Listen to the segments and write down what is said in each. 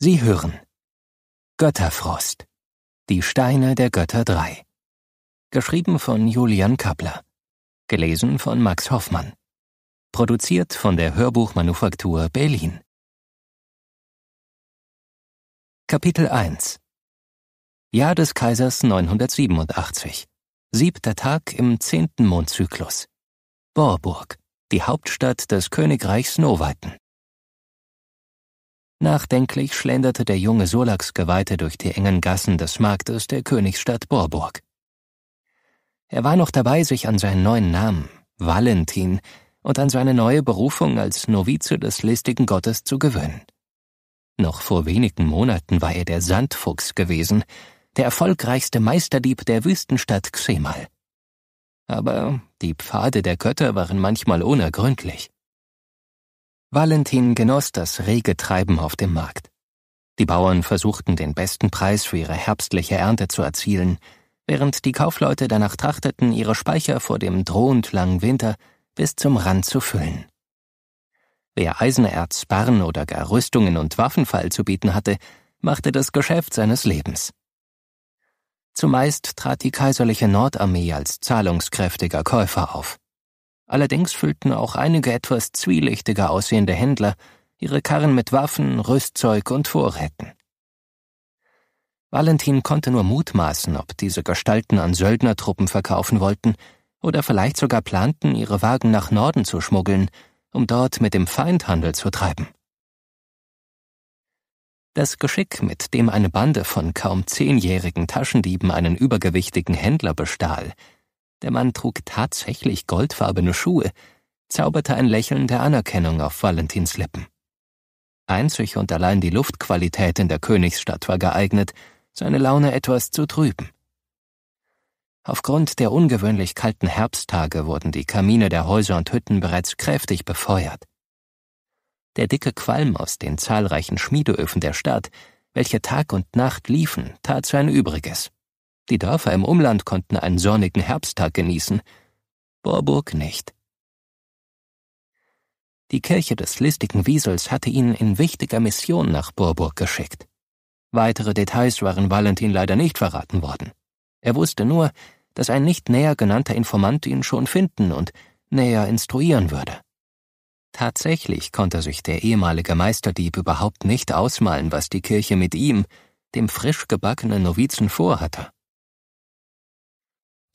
Sie hören Götterfrost. Die Steine der Götter 3. Geschrieben von Julian Kappler. Gelesen von Max Hoffmann. Produziert von der Hörbuchmanufaktur Berlin. Kapitel 1 Jahr des Kaisers 987. Siebter Tag im zehnten Mondzyklus. Borburg, die Hauptstadt des Königreichs Novaten. Nachdenklich schlenderte der junge Solax-Geweihte durch die engen Gassen des Marktes der Königsstadt Borburg. Er war noch dabei, sich an seinen neuen Namen, Valentin, und an seine neue Berufung als Novize des listigen Gottes zu gewöhnen. Noch vor wenigen Monaten war er der Sandfuchs gewesen, der erfolgreichste Meisterdieb der Wüstenstadt Xemal. Aber die Pfade der Götter waren manchmal unergründlich. Valentin genoss das rege Treiben auf dem Markt. Die Bauern versuchten den besten Preis für ihre herbstliche Ernte zu erzielen, während die Kaufleute danach trachteten, ihre Speicher vor dem drohend langen Winter bis zum Rand zu füllen. Wer Eisenerz, Barren oder gar Rüstungen und Waffenfall zu bieten hatte, machte das Geschäft seines Lebens. Zumeist trat die kaiserliche Nordarmee als zahlungskräftiger Käufer auf. Allerdings füllten auch einige etwas zwielichtiger aussehende Händler ihre Karren mit Waffen, Rüstzeug und Vorräten. Valentin konnte nur mutmaßen, ob diese Gestalten an Söldnertruppen verkaufen wollten oder vielleicht sogar planten, ihre Wagen nach Norden zu schmuggeln, um dort mit dem Feind Handel zu treiben. Das Geschick, mit dem eine Bande von kaum zehnjährigen Taschendieben einen übergewichtigen Händler bestahl, der Mann trug tatsächlich goldfarbene Schuhe, zauberte ein Lächeln der Anerkennung auf Valentins Lippen. Einzig und allein die Luftqualität in der Königsstadt war geeignet, seine Laune etwas zu trüben. Aufgrund der ungewöhnlich kalten Herbsttage wurden die Kamine der Häuser und Hütten bereits kräftig befeuert. Der dicke Qualm aus den zahlreichen Schmiedeöfen der Stadt, welche Tag und Nacht liefen, tat sein Übriges. Die Dörfer im Umland konnten einen sonnigen Herbsttag genießen, Borburg nicht. Die Kirche des listigen Wiesels hatte ihn in wichtiger Mission nach Borburg geschickt. Weitere Details waren Valentin leider nicht verraten worden. Er wusste nur, dass ein nicht näher genannter Informant ihn schon finden und näher instruieren würde. Tatsächlich konnte sich der ehemalige Meisterdieb überhaupt nicht ausmalen, was die Kirche mit ihm, dem frisch gebackenen Novizen, vorhatte.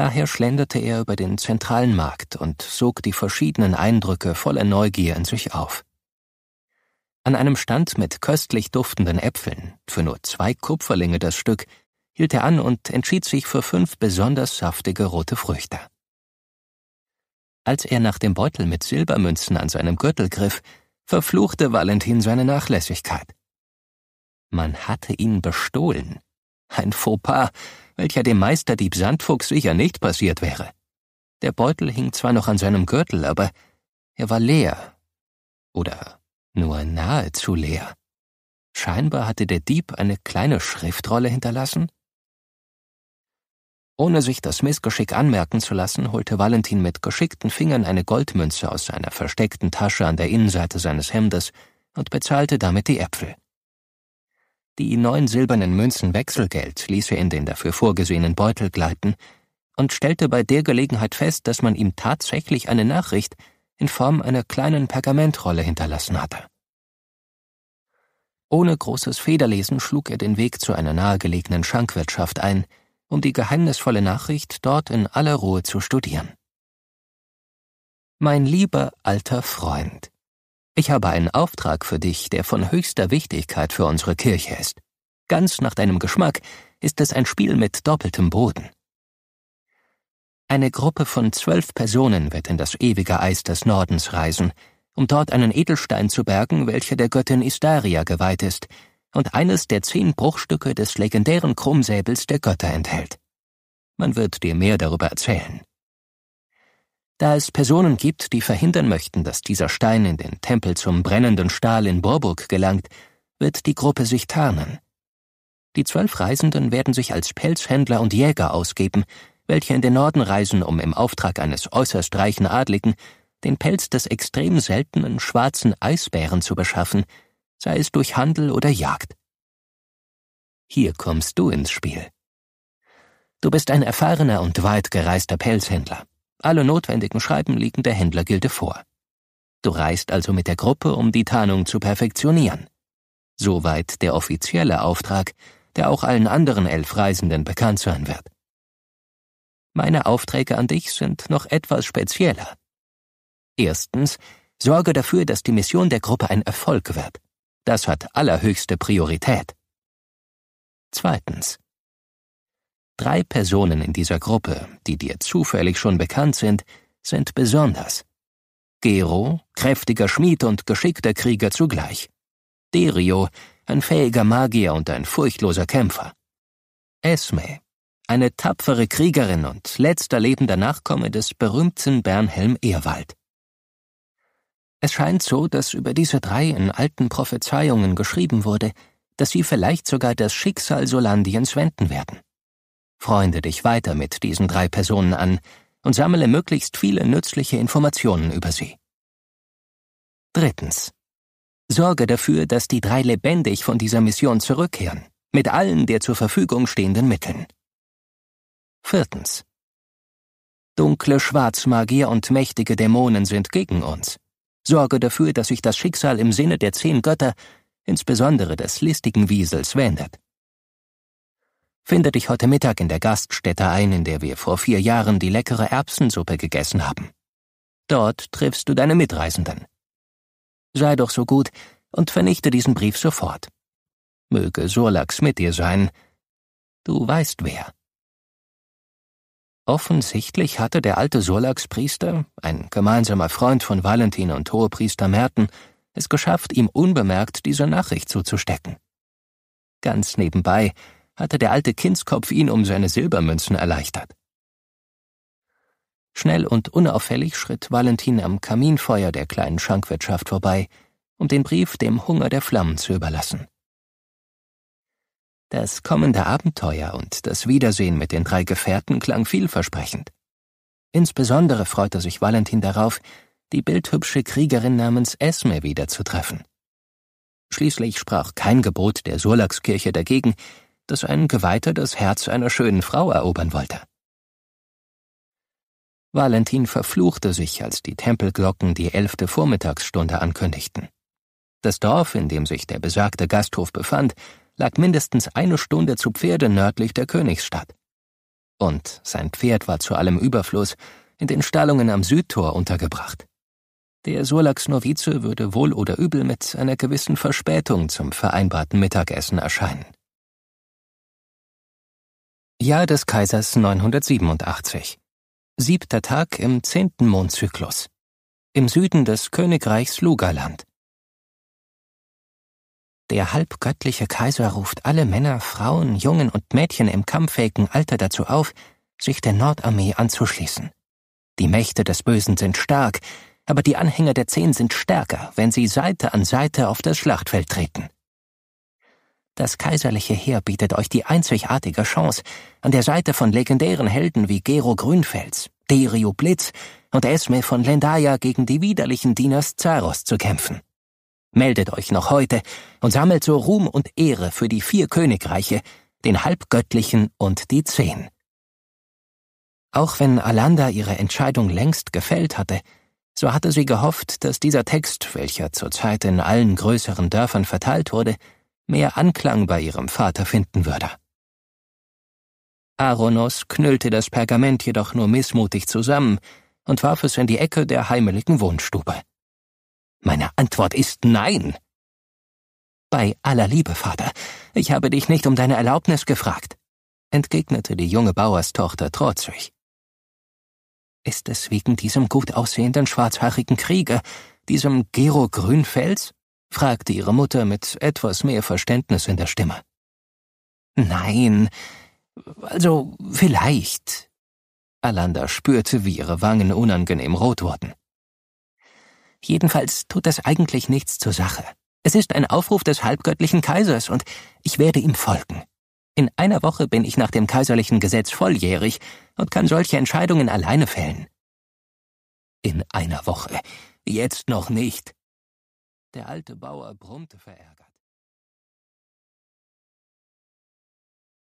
Daher schlenderte er über den zentralen Markt und sog die verschiedenen Eindrücke voller Neugier in sich auf. An einem Stand mit köstlich duftenden Äpfeln, für nur zwei Kupferlinge das Stück, hielt er an und entschied sich für fünf besonders saftige rote Früchte. Als er nach dem Beutel mit Silbermünzen an seinem Gürtel griff, verfluchte Valentin seine Nachlässigkeit. Man hatte ihn bestohlen. Ein Fauxpas, welcher dem Meisterdieb Sandfuchs sicher nicht passiert wäre. Der Beutel hing zwar noch an seinem Gürtel, aber er war leer. Oder nur nahezu leer. Scheinbar hatte der Dieb eine kleine Schriftrolle hinterlassen. Ohne sich das Missgeschick anmerken zu lassen, holte Valentin mit geschickten Fingern eine Goldmünze aus seiner versteckten Tasche an der Innenseite seines Hemdes und bezahlte damit die Äpfel. Die neun silbernen Münzen Wechselgeld ließ er in den dafür vorgesehenen Beutel gleiten und stellte bei der Gelegenheit fest, dass man ihm tatsächlich eine Nachricht in Form einer kleinen Pergamentrolle hinterlassen hatte. Ohne großes Federlesen schlug er den Weg zu einer nahegelegenen Schankwirtschaft ein, um die geheimnisvolle Nachricht dort in aller Ruhe zu studieren. Mein lieber alter Freund, ich habe einen Auftrag für dich, der von höchster Wichtigkeit für unsere Kirche ist. Ganz nach deinem Geschmack ist es ein Spiel mit doppeltem Boden. Eine Gruppe von zwölf Personen wird in das ewige Eis des Nordens reisen, um dort einen Edelstein zu bergen, welcher der Göttin Istaria geweiht ist und eines der zehn Bruchstücke des legendären Krummsäbels der Götter enthält. Man wird dir mehr darüber erzählen. Da es Personen gibt, die verhindern möchten, dass dieser Stein in den Tempel zum brennenden Stahl in Borburg gelangt, wird die Gruppe sich tarnen. Die zwölf Reisenden werden sich als Pelzhändler und Jäger ausgeben, welche in den Norden reisen, um im Auftrag eines äußerst reichen Adligen den Pelz des extrem seltenen schwarzen Eisbären zu beschaffen, sei es durch Handel oder Jagd. Hier kommst du ins Spiel. Du bist ein erfahrener und weit gereister Pelzhändler. Alle notwendigen Schreiben liegen der Händlergilde vor. Du reist also mit der Gruppe, um die Tarnung zu perfektionieren. Soweit der offizielle Auftrag, der auch allen anderen elf Reisenden bekannt sein wird. Meine Aufträge an dich sind noch etwas spezieller. Erstens, sorge dafür, dass die Mission der Gruppe ein Erfolg wird. Das hat allerhöchste Priorität. Zweitens, Drei Personen in dieser Gruppe, die dir zufällig schon bekannt sind, sind besonders. Gero, kräftiger Schmied und geschickter Krieger zugleich. Derio, ein fähiger Magier und ein furchtloser Kämpfer. Esme, eine tapfere Kriegerin und letzter lebender Nachkomme des berühmten Bernhelm Ehrwald. Es scheint so, dass über diese drei in alten Prophezeiungen geschrieben wurde, dass sie vielleicht sogar das Schicksal Solandiens wenden werden. Freunde dich weiter mit diesen drei Personen an und sammle möglichst viele nützliche Informationen über sie. Drittens. Sorge dafür, dass die drei lebendig von dieser Mission zurückkehren, mit allen der zur Verfügung stehenden Mitteln. Viertens. Dunkle Schwarzmagier und mächtige Dämonen sind gegen uns. Sorge dafür, dass sich das Schicksal im Sinne der zehn Götter, insbesondere des listigen Wiesels, wendet. Finde dich heute Mittag in der Gaststätte ein, in der wir vor vier Jahren die leckere Erbsensuppe gegessen haben. Dort triffst du deine Mitreisenden. Sei doch so gut und vernichte diesen Brief sofort. Möge Surlax mit dir sein. Du weißt wer. Offensichtlich hatte der alte Surlax-Priester, ein gemeinsamer Freund von Valentin und Hohepriester Merten, es geschafft, ihm unbemerkt diese Nachricht zuzustecken. Ganz nebenbei hatte der alte Kindskopf ihn um seine Silbermünzen erleichtert. Schnell und unauffällig schritt Valentin am Kaminfeuer der kleinen Schankwirtschaft vorbei, um den Brief dem Hunger der Flammen zu überlassen. Das kommende Abenteuer und das Wiedersehen mit den drei Gefährten klang vielversprechend. Insbesondere freute sich Valentin darauf, die bildhübsche Kriegerin namens Esme wiederzutreffen. Schließlich sprach kein Gebot der Surlachskirche dagegen, dass ein Geweihter das Herz einer schönen Frau erobern wollte. Valentin verfluchte sich, als die Tempelglocken die elfte Vormittagsstunde ankündigten. Das Dorf, in dem sich der besagte Gasthof befand, lag mindestens eine Stunde zu Pferde nördlich der Königsstadt. Und sein Pferd war zu allem Überfluss in den Stallungen am Südtor untergebracht. Der Surlax Novize würde wohl oder übel mit einer gewissen Verspätung zum vereinbarten Mittagessen erscheinen. Jahr des Kaisers 987. Siebter Tag im zehnten Mondzyklus. Im Süden des Königreichs Lugaland. Der halbgöttliche Kaiser ruft alle Männer, Frauen, Jungen und Mädchen im kampffähigen Alter dazu auf, sich der Nordarmee anzuschließen. Die Mächte des Bösen sind stark, aber die Anhänger der Zehn sind stärker, wenn sie Seite an Seite auf das Schlachtfeld treten. Das kaiserliche Heer bietet euch die einzigartige Chance, an der Seite von legendären Helden wie Gero Grünfels, Derio Blitz und Esme von Lendaya gegen die widerlichen Zaros zu kämpfen. Meldet euch noch heute und sammelt so Ruhm und Ehre für die vier Königreiche, den Halbgöttlichen und die Zehn. Auch wenn Alanda ihre Entscheidung längst gefällt hatte, so hatte sie gehofft, dass dieser Text, welcher zurzeit in allen größeren Dörfern verteilt wurde, mehr Anklang bei ihrem Vater finden würde. Aronos knüllte das Pergament jedoch nur missmutig zusammen und warf es in die Ecke der heimeligen Wohnstube. Meine Antwort ist Nein. Bei aller Liebe, Vater, ich habe dich nicht um deine Erlaubnis gefragt, entgegnete die junge Bauerstochter trotzig. Ist es wegen diesem gut aussehenden schwarzhaarigen Krieger, diesem Gero Grünfels? fragte ihre Mutter mit etwas mehr Verständnis in der Stimme. Nein, also vielleicht. Alanda spürte, wie ihre Wangen unangenehm rot wurden. Jedenfalls tut das eigentlich nichts zur Sache. Es ist ein Aufruf des halbgöttlichen Kaisers und ich werde ihm folgen. In einer Woche bin ich nach dem kaiserlichen Gesetz volljährig und kann solche Entscheidungen alleine fällen. In einer Woche. Jetzt noch nicht. Der alte Bauer brummte verärgert.